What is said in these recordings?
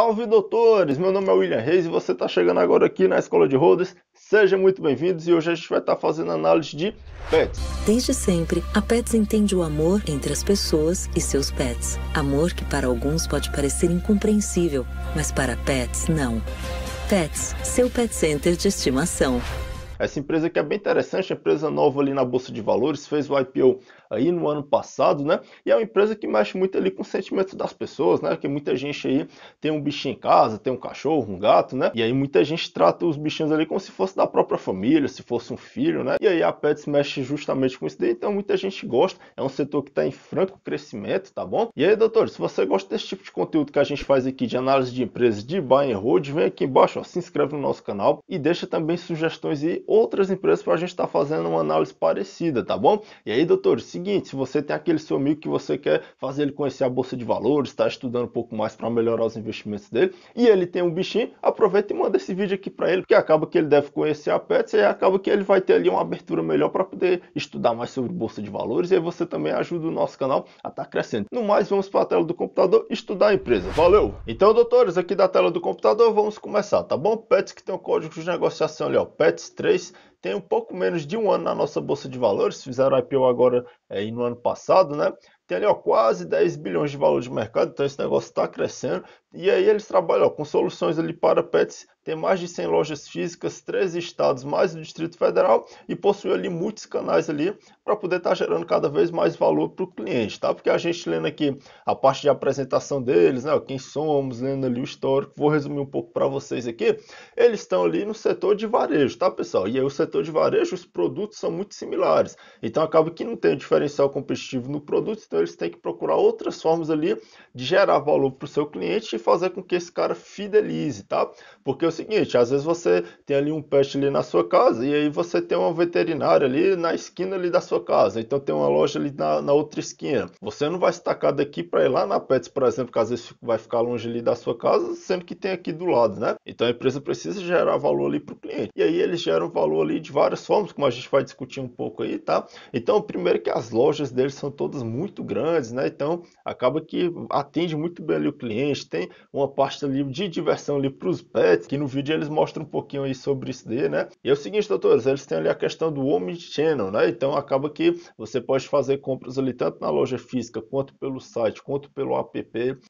Salve doutores! Meu nome é William Reis e você está chegando agora aqui na Escola de Rodas. Sejam muito bem-vindos e hoje a gente vai estar tá fazendo análise de pets. Desde sempre, a Pets entende o amor entre as pessoas e seus pets. Amor que para alguns pode parecer incompreensível, mas para Pets não. Pets, seu pet center de estimação. Essa empresa que é bem interessante, é empresa nova ali na Bolsa de Valores, fez o IPO aí no ano passado, né? E é uma empresa que mexe muito ali com o sentimento das pessoas, né? Que muita gente aí tem um bichinho em casa, tem um cachorro, um gato, né? E aí muita gente trata os bichinhos ali como se fosse da própria família, se fosse um filho, né? E aí a Pets mexe justamente com isso daí, então muita gente gosta. É um setor que está em franco crescimento, tá bom? E aí, doutor, se você gosta desse tipo de conteúdo que a gente faz aqui de análise de empresas de buy and hold, vem aqui embaixo, ó, se inscreve no nosso canal e deixa também sugestões e outras empresas para a gente estar tá fazendo uma análise parecida, tá bom? E aí, doutor, seguinte, se você tem aquele seu amigo que você quer fazer ele conhecer a bolsa de valores, está estudando um pouco mais para melhorar os investimentos dele, e ele tem um bichinho, aproveita e manda esse vídeo aqui para ele, porque acaba que ele deve conhecer a Pets e acaba que ele vai ter ali uma abertura melhor para poder estudar mais sobre bolsa de valores e aí você também ajuda o nosso canal a estar tá crescendo. No mais, vamos para a tela do computador estudar a empresa. Valeu! Então, doutores, aqui da tela do computador vamos começar, tá bom? Pets que tem o um código de negociação ali, ó, PETS 3 tem um pouco menos de um ano na nossa Bolsa de Valores, fizeram IPO agora é, no ano passado, né? Tem ali ó, quase 10 bilhões de valor de mercado, então esse negócio está crescendo. E aí eles trabalham ó, com soluções ali para pets, tem mais de 100 lojas físicas, 13 estados, mais o Distrito Federal e possui ali muitos canais ali para poder estar tá gerando cada vez mais valor para o cliente, tá? Porque a gente lendo aqui a parte de apresentação deles, né, quem somos, lendo ali o histórico, vou resumir um pouco para vocês aqui. Eles estão ali no setor de varejo, tá, pessoal? E aí o setor de varejo, os produtos são muito similares. Então acaba que não tem um diferencial competitivo no produto, então eles têm que procurar outras formas ali de gerar valor para o seu cliente fazer com que esse cara fidelize, tá? Porque é o seguinte, às vezes você tem ali um pet ali na sua casa e aí você tem uma veterinária ali na esquina ali da sua casa, então tem uma loja ali na, na outra esquina. Você não vai se tacar daqui para ir lá na Pets, por exemplo, que às vezes vai ficar longe ali da sua casa, sendo que tem aqui do lado, né? Então a empresa precisa gerar valor ali para o cliente. E aí eles geram valor ali de várias formas, como a gente vai discutir um pouco aí, tá? Então, primeiro que as lojas deles são todas muito grandes, né? Então acaba que atende muito bem ali o cliente, tem uma parte ali de diversão ali para os pets, que no vídeo eles mostram um pouquinho aí sobre isso daí, né? E é o seguinte, doutores, eles têm ali a questão do Omnichannel, né? Então acaba que você pode fazer compras ali tanto na loja física, quanto pelo site, quanto pelo app,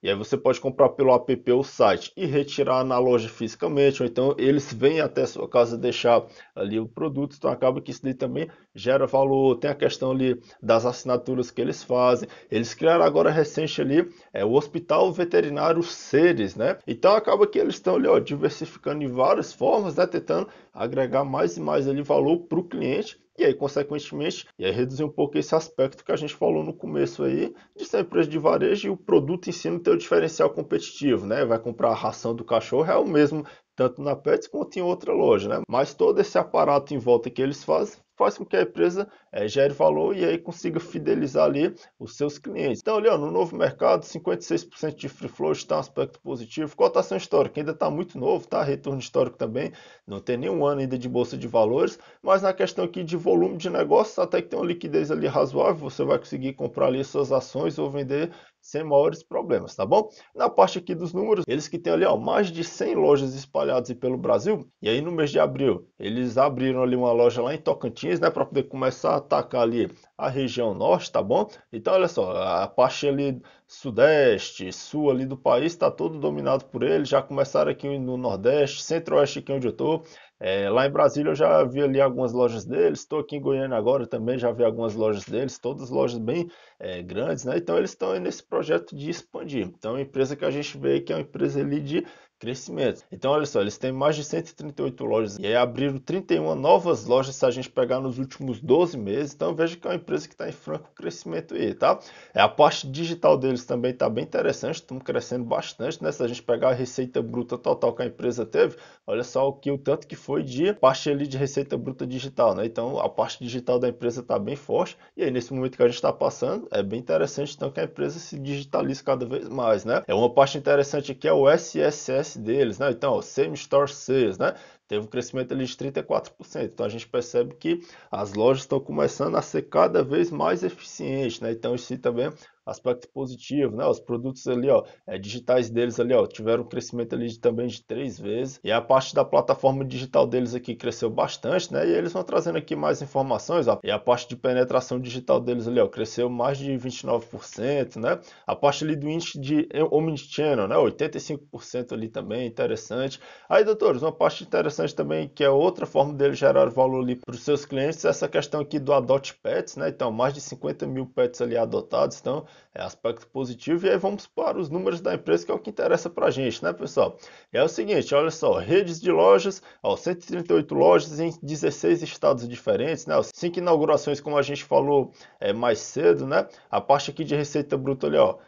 e aí você pode comprar pelo app ou site e retirar na loja fisicamente, ou então eles vêm até sua casa deixar ali o produto, então acaba que isso daí também gera valor, tem a questão ali das assinaturas que eles fazem, eles criaram agora recente ali é, o Hospital Veterinário seres, né? Então acaba que eles estão ali, ó, diversificando em várias formas, né? Tentando agregar mais e mais ali valor para o cliente e aí, consequentemente, e aí reduzir um pouco esse aspecto que a gente falou no começo aí, de ser empresa de varejo e o produto em si não ter o diferencial competitivo, né? Vai comprar a ração do cachorro, é o mesmo tanto na Pets quanto em outra loja, né? Mas todo esse aparato em volta que eles fazem faz com que a empresa é, gere valor e aí consiga fidelizar ali os seus clientes. Então, ali ó, no novo mercado, 56% de free flow está um aspecto positivo. Cotação histórica ainda está muito novo, tá? Retorno histórico também, não tem nenhum ano ainda de bolsa de valores, mas na questão aqui de volume de negócio, até que tem uma liquidez ali razoável, você vai conseguir comprar ali suas ações ou vender sem maiores problemas, tá bom? Na parte aqui dos números, eles que têm ali ó, mais de 100 lojas espalhadas pelo Brasil, e aí no mês de abril eles abriram ali uma loja lá em Tocantins, né, para poder começar a atacar ali a região norte, tá bom? Então olha só, a parte ali Sudeste, Sul ali do país, está todo dominado por ele. Já começaram aqui no Nordeste, Centro-Oeste aqui onde eu estou. É, lá em Brasília eu já vi ali algumas lojas deles. Estou aqui em Goiânia agora também, já vi algumas lojas deles. Todas lojas bem é, grandes, né? Então eles estão nesse projeto de expandir. Então a empresa que a gente vê que é uma empresa ali de crescimento. Então, olha só, eles têm mais de 138 lojas e aí abriram 31 novas lojas se a gente pegar nos últimos 12 meses. Então, veja que é uma empresa que está em franco crescimento aí, tá? É, a parte digital deles também está bem interessante, estão crescendo bastante, né? Se a gente pegar a receita bruta total que a empresa teve, olha só o que o tanto que foi de parte ali de receita bruta digital, né? Então, a parte digital da empresa está bem forte e aí nesse momento que a gente está passando, é bem interessante então que a empresa se digitalize cada vez mais, né? É uma parte interessante aqui é o SSS deles, né? Então, sem same store sales, né? Teve um crescimento ali de 34%. Então a gente percebe que as lojas estão começando a ser cada vez mais eficientes, né? Então isso também aspecto positivo, né? Os produtos ali, ó, é, digitais deles ali, ó, tiveram um crescimento ali de, também de três vezes. E a parte da plataforma digital deles aqui cresceu bastante, né? E eles vão trazendo aqui mais informações, ó. E a parte de penetração digital deles ali, ó, cresceu mais de 29%, né? A parte ali do índice de omnichannel, né? 85% ali também, interessante. Aí, doutores, uma parte interessante também que é outra forma deles gerar valor ali para os seus clientes, é essa questão aqui do adot pets, né? Então, mais de 50 mil pets ali adotados, então é aspecto positivo. E aí vamos para os números da empresa, que é o que interessa para a gente, né, pessoal? é o seguinte, olha só, redes de lojas, ó, 138 lojas em 16 estados diferentes, né? Cinco inaugurações, como a gente falou é, mais cedo, né? A parte aqui de receita bruta, olha, ó,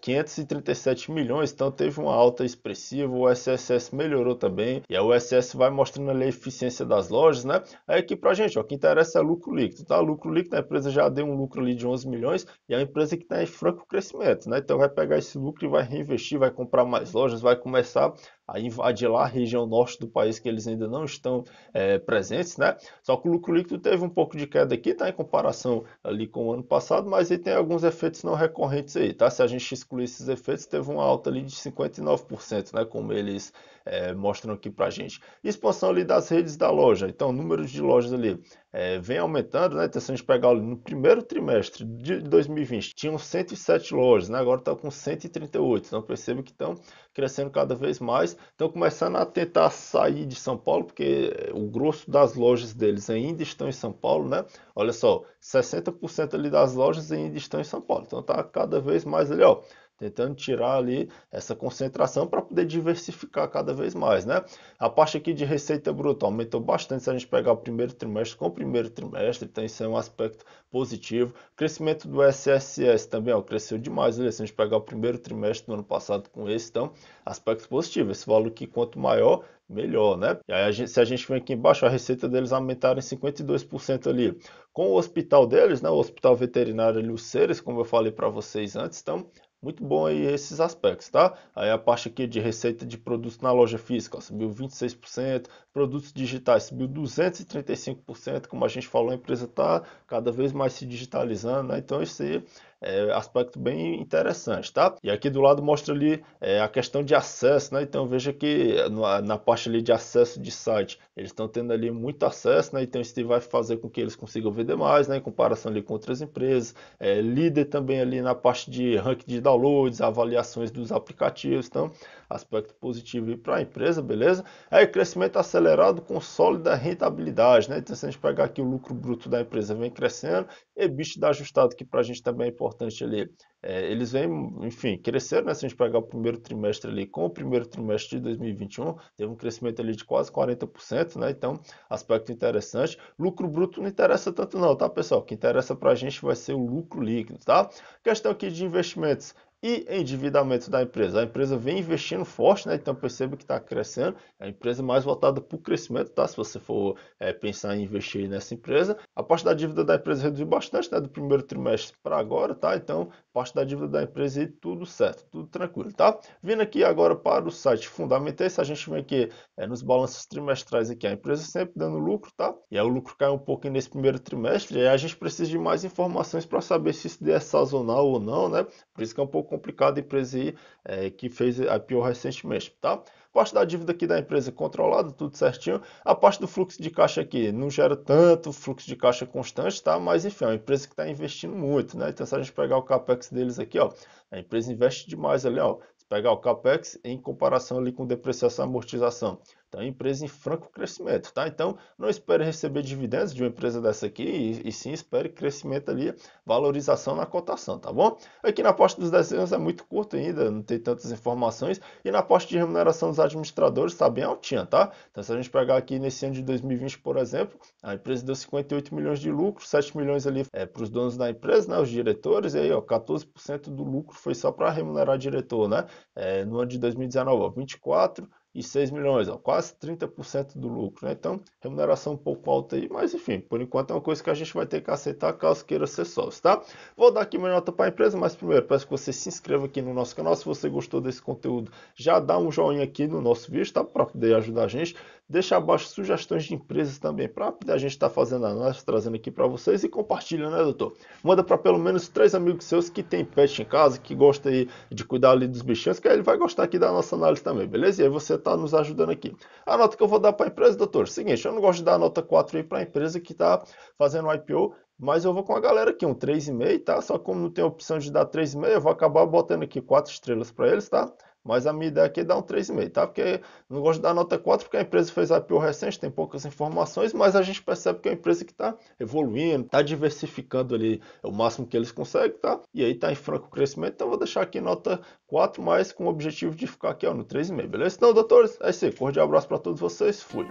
537 é, milhões, então teve uma alta expressiva, o SSS melhorou também, e a USS vai mostrando ali a eficiência das lojas, né? Aí aqui pra gente, ó, o que interessa é lucro líquido, tá? Lucro líquido, a empresa já deu um lucro ali de 11 milhões, e é uma empresa que está em franco crescimento, né? Então vai pegar esse lucro e vai reinvestir, vai comprar mais lojas, vai começar a invadir lá a região norte do país que eles ainda não estão é, presentes, né? Só que o lucro líquido teve um pouco de queda aqui, tá? Em comparação ali com o ano passado, mas aí tem alguns efeitos não recorrentes aí, tá? Se a gente excluir esses efeitos, teve uma alta ali de 59%, né? Como eles é, mostram aqui pra gente. Expansão ali das redes da loja, então números de lojas ali é, vem aumentando, né? Então, se a gente pegar no primeiro trimestre de 2020, tinham 107 lojas, né? Agora está com 138. Então perceba que estão crescendo cada vez mais. Estão começando a tentar sair de São Paulo, porque o grosso das lojas deles ainda estão em São Paulo, né? Olha só, 60% ali das lojas ainda estão em São Paulo. Então está cada vez mais ali, ó tentando tirar ali essa concentração para poder diversificar cada vez mais, né? A parte aqui de receita bruta aumentou bastante se a gente pegar o primeiro trimestre com o primeiro trimestre, então isso é um aspecto positivo. O crescimento do SSS também ó, cresceu demais, né? se a gente pegar o primeiro trimestre do ano passado com esse, então aspecto positivo. Esse valor aqui, quanto maior, melhor, né? E aí, a gente, se a gente vem aqui embaixo, a receita deles aumentaram em 52% ali. Com o hospital deles, né, o hospital veterinário ali, o Ceres, como eu falei para vocês antes, então muito bom aí esses aspectos, tá? Aí a parte aqui de receita de produtos na loja física ó, subiu 26%, produtos digitais subiu 235%, como a gente falou, a empresa está cada vez mais se digitalizando, né? Então isso aí é, aspecto bem interessante, tá? E aqui do lado mostra ali é, a questão de acesso, né? Então veja que na, na parte ali de acesso de site, eles estão tendo ali muito acesso, né? Então isso vai fazer com que eles consigam vender mais, né? Em comparação ali com outras empresas. É, líder também ali na parte de ranking de downloads, avaliações dos aplicativos, então aspecto positivo para a empresa, beleza? Aí é, crescimento acelerado com sólida rentabilidade, né? Então se a gente pegar aqui o lucro bruto da empresa vem crescendo, EBITDA ajustado que para a gente também é importante importante ali. É, eles vêm, enfim, cresceram, né? Se a gente pegar o primeiro trimestre ali com o primeiro trimestre de 2021, teve um crescimento ali de quase 40%, né? Então, aspecto interessante. Lucro bruto não interessa tanto não, tá, pessoal? O que interessa para a gente vai ser o lucro líquido, tá? Questão aqui de investimentos e endividamento da empresa. A empresa vem investindo forte, né? então perceba que está crescendo. É a empresa mais voltada para o crescimento, tá? Se você for é, pensar em investir nessa empresa, a parte da dívida da empresa reduziu bastante, né? Do primeiro trimestre para agora, tá? Então, parte da dívida da empresa e tudo certo, tudo tranquilo, tá? Vindo aqui agora para o site Fundamentei, se a gente vem aqui é, nos balanços trimestrais aqui, a empresa sempre dando lucro, tá? E aí o lucro cai um pouquinho nesse primeiro trimestre, e aí a gente precisa de mais informações para saber se isso é sazonal ou não, né? Por isso que é um pouco complicado empresa presir, é, que fez a pior recentemente, tá? Parte da dívida aqui da empresa controlada, tudo certinho. A parte do fluxo de caixa aqui não gera tanto fluxo de caixa constante, tá? Mas enfim, é uma empresa que está investindo muito, né? Então, se a gente pegar o capex deles aqui, ó, a empresa investe demais ali, ó. Se pegar o capex em comparação ali com depreciação e amortização, então, empresa em franco crescimento, tá? Então, não espere receber dividendos de uma empresa dessa aqui, e, e sim espere crescimento ali, valorização na cotação, tá bom? Aqui na parte dos desenhos é muito curto ainda, não tem tantas informações, e na parte de remuneração dos administradores está bem altinha, tá? Então, se a gente pegar aqui nesse ano de 2020, por exemplo, a empresa deu 58 milhões de lucro, 7 milhões ali é, para os donos da empresa, né, os diretores, e aí, ó, 14% do lucro foi só para remunerar diretor, né? É, no ano de 2019, ó, 24, e 6 milhões, ó, quase 30% do lucro. Né? Então, remuneração um pouco alta aí, mas enfim, por enquanto é uma coisa que a gente vai ter que aceitar caso queira ser sócio, tá? Vou dar aqui uma nota para a empresa, mas primeiro peço que você se inscreva aqui no nosso canal. Se você gostou desse conteúdo, já dá um joinha aqui no nosso vídeo, tá? Para poder ajudar a gente. Deixa abaixo sugestões de empresas também para a gente estar tá fazendo análise, trazendo aqui para vocês e compartilha, né, doutor? Manda para pelo menos três amigos seus que tem pet em casa, que gosta aí de cuidar ali dos bichinhos, que aí ele vai gostar aqui da nossa análise também, beleza? E aí você está nos ajudando aqui. A nota que eu vou dar para a empresa, doutor, seguinte, eu não gosto de dar nota 4 aí para a empresa que está fazendo IPO, mas eu vou com a galera aqui, um 3,5, tá? Só como não tem opção de dar 3,5, eu vou acabar botando aqui quatro estrelas para eles, tá? Mas a minha ideia aqui é dar um 3,5, tá? Porque não gosto de dar nota 4 porque a empresa fez IPO recente, tem poucas informações, mas a gente percebe que é uma empresa que está evoluindo, está diversificando ali o máximo que eles conseguem, tá? E aí está em franco crescimento, então vou deixar aqui nota 4, mas com o objetivo de ficar aqui ó, no 3,5, beleza? Então, doutores, é isso aí. Cordial abraço para todos vocês, fui!